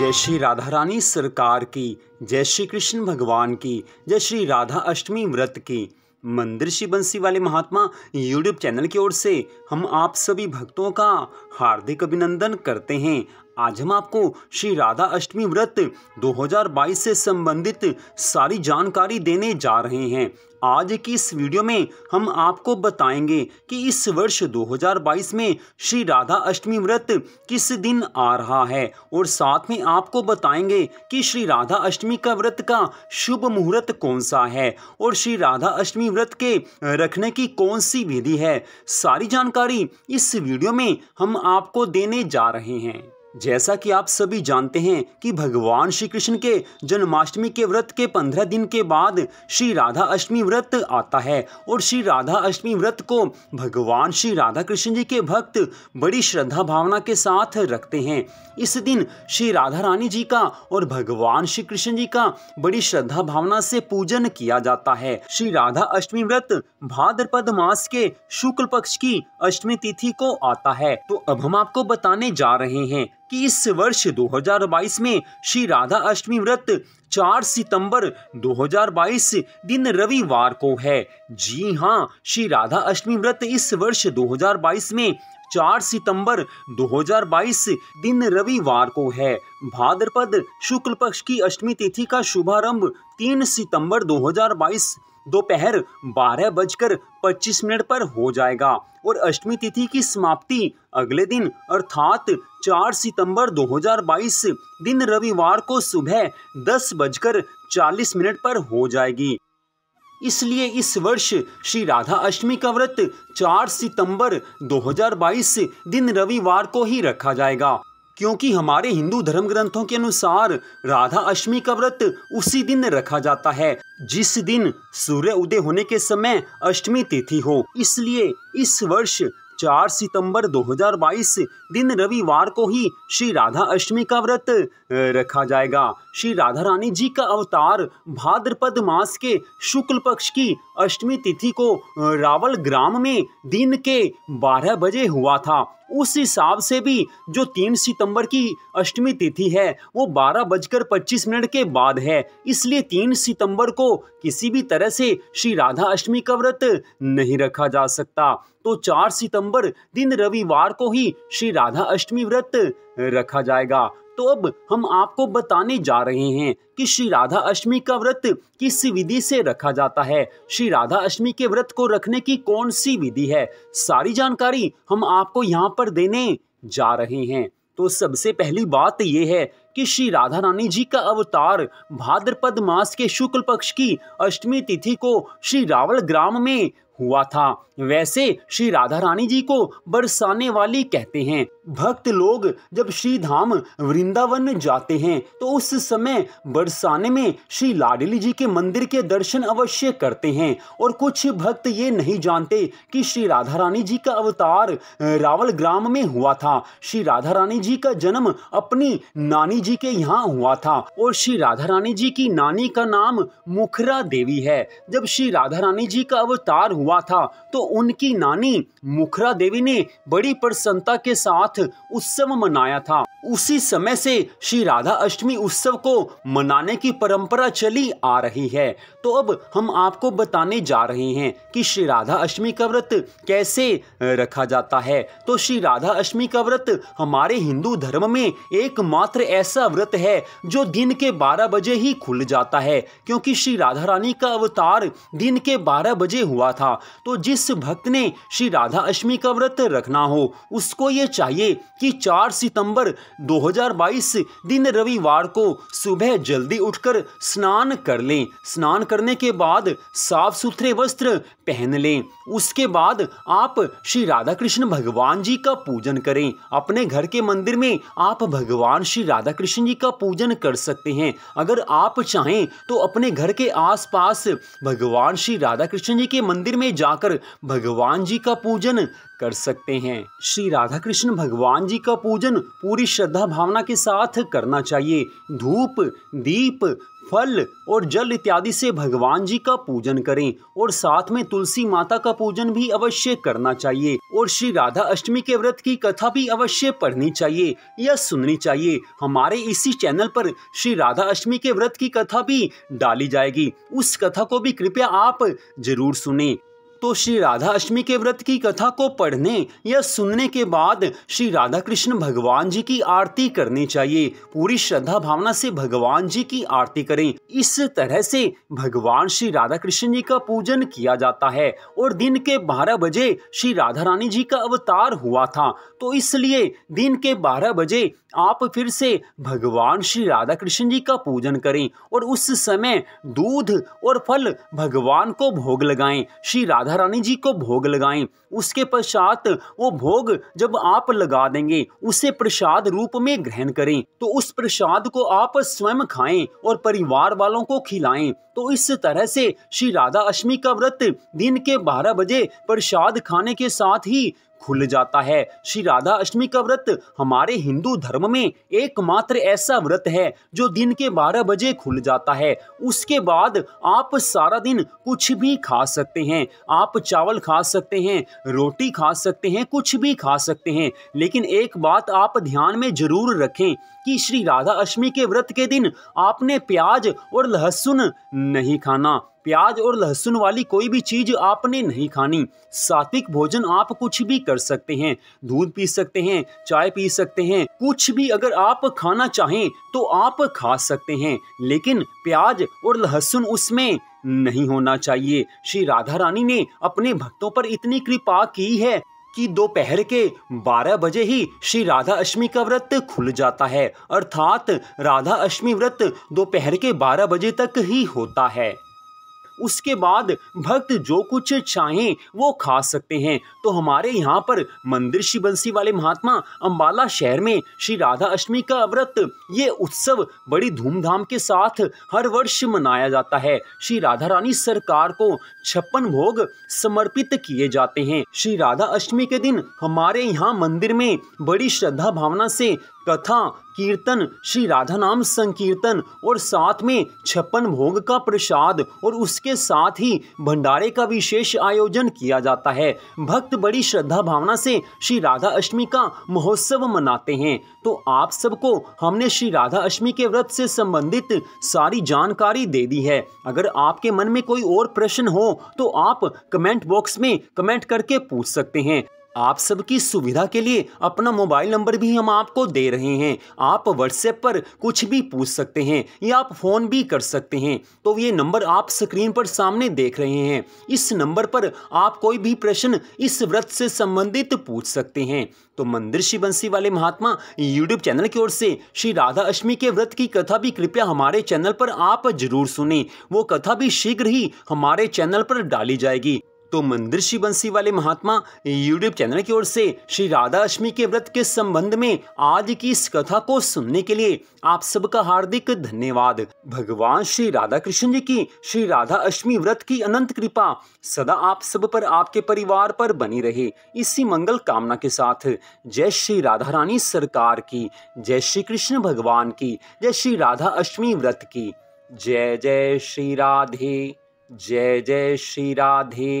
जय श्री राधा रानी सरकार की जय श्री कृष्ण भगवान की जय श्री राधा अष्टमी व्रत की मंदिर श्री बंसी वाले महात्मा यूट्यूब चैनल की ओर से हम आप सभी भक्तों का हार्दिक अभिनंदन करते हैं आज हम आपको श्री राधा अष्टमी व्रत 2022 से संबंधित सारी जानकारी देने जा रहे हैं आज की इस वीडियो में हम आपको बताएंगे कि इस वर्ष 2022 में श्री राधा अष्टमी व्रत किस दिन आ रहा है और साथ में आपको बताएंगे कि श्री राधा अष्टमी का व्रत का शुभ मुहूर्त कौन सा है और श्री राधा अष्टमी व्रत के रखने की कौन सी विधि है सारी जानकारी इस वीडियो में हम आपको देने जा रहे हैं जैसा कि आप सभी जानते हैं कि भगवान श्री कृष्ण के जन्माष्टमी के व्रत के पंद्रह दिन के बाद श्री राधा अष्टमी व्रत आता है और श्री राधा अष्टमी व्रत को भगवान श्री राधा कृष्ण जी के भक्त बड़ी श्रद्धा भावना के साथ रखते हैं इस दिन श्री राधा रानी जी का और भगवान श्री कृष्ण जी का बड़ी श्रद्धा भावना से पूजन किया जाता है श्री राधा अष्टमी व्रत भाद्रपद मास के शुक्ल पक्ष की अष्टमी तिथि को आता है तो अब हम आपको बताने जा रहे हैं कि इस वर्ष 2022 में श्री राधा अष्टमी व्रत 4 सितंबर 2022 दिन रविवार को है जी हाँ श्री राधा अष्टमी व्रत इस वर्ष 2022 में 4 सितंबर 2022 दिन रविवार को है भाद्रपद शुक्ल पक्ष की अष्टमी तिथि का शुभारंभ 3 सितंबर 2022 दोपहर बारह बजकर पच्चीस मिनट पर हो जाएगा और अष्टमी तिथि की समाप्ति अगले दिन अर्थात 4 सितंबर 2022 दिन रविवार को सुबह दस बजकर चालीस मिनट पर हो जाएगी इसलिए इस वर्ष श्री राधा अष्टमी का व्रत 4 सितंबर 2022 दिन रविवार को ही रखा जाएगा क्योंकि हमारे हिंदू धर्म ग्रंथों के अनुसार राधा अष्टमी का व्रत उसी दिन रखा जाता है जिस दिन सूर्य उदय होने के समय अष्टमी तिथि हो इसलिए इस वर्ष 4 सितंबर 2022 दिन रविवार को ही श्री राधा अष्टमी का व्रत रखा जाएगा श्री राधा रानी जी का अवतार भाद्रपद मास के शुक्ल पक्ष की अष्टमी तिथि को रावल ग्राम में दिन के 12 बजे हुआ था उस हिसाब से भी जो तीन सितंबर की अष्टमी तिथि है वो बारह बजकर पच्चीस मिनट के बाद है इसलिए तीन सितंबर को किसी भी तरह से श्री राधा अष्टमी का व्रत नहीं रखा जा सकता तो चार सितंबर दिन रविवार को ही श्री राधा अष्टमी व्रत रखा जाएगा तो अब हम आपको बताने जा रहे हैं कि श्री राधा अष्टमी का व्रत किस विधि से रखा जाता है श्री राधा अष्टमी के व्रत को रखने की कौन सी विधि है सारी जानकारी हम आपको यहाँ पर देने जा रहे हैं तो सबसे पहली बात यह है कि श्री राधा रानी जी का अवतार भाद्रपद मास के शुक्ल पक्ष की अष्टमी तिथि को श्री रावल ग्राम में हुआ था वैसे श्री राधा रानी जी को बरसाने वाली कहते हैं भक्त लोग जब श्री धाम वृंदावन जाते हैं तो उस समय बरसाने में श्री लाडली जी के मंदिर के दर्शन अवश्य करते हैं और कुछ भक्त ये नहीं जानते कि श्री राधा रानी जी का अवतार रावल ग्राम में हुआ था श्री राधा रानी जी का जन्म अपनी नानी जी के यहाँ हुआ था और श्री राधा रानी जी की नानी का नाम मुखरा देवी है जब श्री राधा रानी जी का अवतार हुआ था तो उनकी नानी मुखरा देवी ने बड़ी प्रसन्नता के साथ उत्सव मनाया था उसी समय से श्री राधा अष्टमी उत्सव को मनाने की परंपरा चली आ रही है तो अब हम आपको बताने जा रहे हैं कि श्री राधा अष्टमी का व्रत कैसे रखा जाता है तो श्री राधा अष्टमी का व्रत हमारे हिंदू धर्म में एकमात्र ऐसा व्रत है जो दिन के 12 बजे ही खुल जाता है क्योंकि श्री राधा रानी का अवतार दिन के 12 बजे हुआ था तो जिस भक्त ने श्री राधा अष्टमी का व्रत रखना हो उसको ये चाहिए कि 4 सितंबर 2022 दिन रविवार को सुबह जल्दी उठकर स्नान कर लें स्नान करने के बाद साफ सुथरे वस्त्र पहन लें उसके बाद आप श्री राधा कृष्ण भगवान जी का पूजन करें अपने घर के मंदिर में आप भगवान श्री राधा कृष्ण जी का पूजन कर सकते हैं अगर आप चाहें तो अपने घर के आसपास भगवान श्री राधा कृष्ण जी के मंदिर में जाकर भगवान जी का पूजन कर सकते हैं श्री राधा कृष्ण भगवान जी का पूजन पूरी श्रद्धा भावना के साथ करना चाहिए धूप दीप फल और जल इत्यादि से भगवान जी का पूजन करें और साथ में तुलसी माता का पूजन भी अवश्य करना चाहिए और श्री राधा अष्टमी के व्रत की कथा भी अवश्य पढ़नी चाहिए या सुननी चाहिए हमारे इसी चैनल पर श्री राधा अष्टमी के व्रत की कथा भी डाली जाएगी उस कथा को भी कृपया आप जरूर सुने तो श्री राधा अष्टमी के व्रत की कथा को पढ़ने या सुनने के बाद श्री राधा कृष्ण भगवान जी की आरती करनी चाहिए पूरी श्रद्धा भावना से भगवान जी की आरती करें इस तरह से भगवान श्री राधा कृष्ण जी का पूजन किया जाता है और दिन के 12 बजे श्री राधा रानी जी का अवतार हुआ था तो इसलिए दिन के 12 बजे आप फिर से भगवान श्री राधा कृष्ण जी का पूजन करें और उस समय दूध और फल भगवान को भोग लगाएं श्री राधा राधा रानी जी को भोग लगाएं उसके पश्चात वो भोग जब आप लगा देंगे उसे प्रसाद रूप में ग्रहण करें तो उस प्रसाद को आप स्वयं खाएं और परिवार वालों को खिलाएं तो इस तरह से श्री राधा अष्टमी का व्रत दिन के बारह बजे प्रसाद खाने के साथ ही खुल जाता है श्री राधा अष्टमी का व्रत हमारे हिंदू धर्म में एकमात्र ऐसा व्रत है जो दिन के 12 बजे खुल जाता है उसके बाद आप सारा दिन कुछ भी खा सकते हैं आप चावल खा सकते हैं रोटी खा सकते हैं कुछ भी खा सकते हैं लेकिन एक बात आप ध्यान में जरूर रखें कि श्री राधा अष्टमी के व्रत के दिन आपने प्याज और लहसुन नहीं खाना प्याज और लहसुन वाली कोई भी चीज़ आपने नहीं खानी सात्विक भोजन आप कुछ भी कर सकते हैं दूध पी सकते हैं चाय पी सकते हैं कुछ भी अगर आप खाना चाहें तो आप खा सकते हैं लेकिन प्याज और लहसुन उसमें नहीं होना चाहिए श्री राधा रानी ने अपने भक्तों पर इतनी कृपा की है कि दोपहर के 12 बजे ही श्री राधा अष्टमी का व्रत खुल जाता है अर्थात राधा अष्टमी व्रत दोपहर के 12 बजे तक ही होता है उसके बाद भक्त जो कुछ चाहें वो खा सकते हैं तो हमारे यहाँ पर मंदिर श्री बंसी वाले महात्मा अम्बाला शहर में श्री राधा अष्टमी का व्रत ये उत्सव बड़ी धूमधाम के साथ हर वर्ष मनाया जाता है श्री राधा रानी सरकार को छप्पन भोग समर्पित किए जाते हैं श्री राधा अष्टमी के दिन हमारे यहाँ मंदिर में बड़ी श्रद्धा भावना से कथा कीर्तन श्री राधा नाम संकीर्तन और साथ में छप्पन भोग का प्रसाद और उसके साथ ही भंडारे का विशेष आयोजन किया जाता है भक्त बड़ी श्रद्धा भावना से श्री राधा अष्टमी का महोत्सव मनाते हैं तो आप सबको हमने श्री राधा अष्टमी के व्रत से संबंधित सारी जानकारी दे दी है अगर आपके मन में कोई और प्रश्न हो तो आप कमेंट बॉक्स में कमेंट करके पूछ सकते हैं आप सबकी सुविधा के लिए अपना मोबाइल नंबर भी हम आपको दे रहे हैं आप व्हाट्सएप पर कुछ भी पूछ सकते हैं या आप फ़ोन भी कर सकते हैं तो ये नंबर आप स्क्रीन पर सामने देख रहे हैं इस नंबर पर आप कोई भी प्रश्न इस व्रत से संबंधित पूछ सकते हैं तो मंदिर श्री बंसी वाले महात्मा यूट्यूब चैनल की ओर से श्री राधा अष्टमी के व्रत की कथा भी कृपया हमारे चैनल पर आप जरूर सुने वो कथा भी शीघ्र ही हमारे चैनल पर डाली जाएगी तो मंदिर श्री बंसी वाले महात्मा यूट्यूब चैनल की ओर से श्री राधा अष्टमी के व्रत के संबंध में आज की इस कथा को सुनने के लिए आप सबका हार्दिक धन्यवाद भगवान श्री राधा कृष्ण जी की श्री राधा अष्टमी व्रत की अनंत कृपा सदा आप सब पर आपके परिवार पर बनी रहे इसी मंगल कामना के साथ जय श्री राधा रानी सरकार की जय श्री कृष्ण भगवान की जय श्री राधा अष्टमी व्रत की जय जय श्री राधे जय जय श्री राधे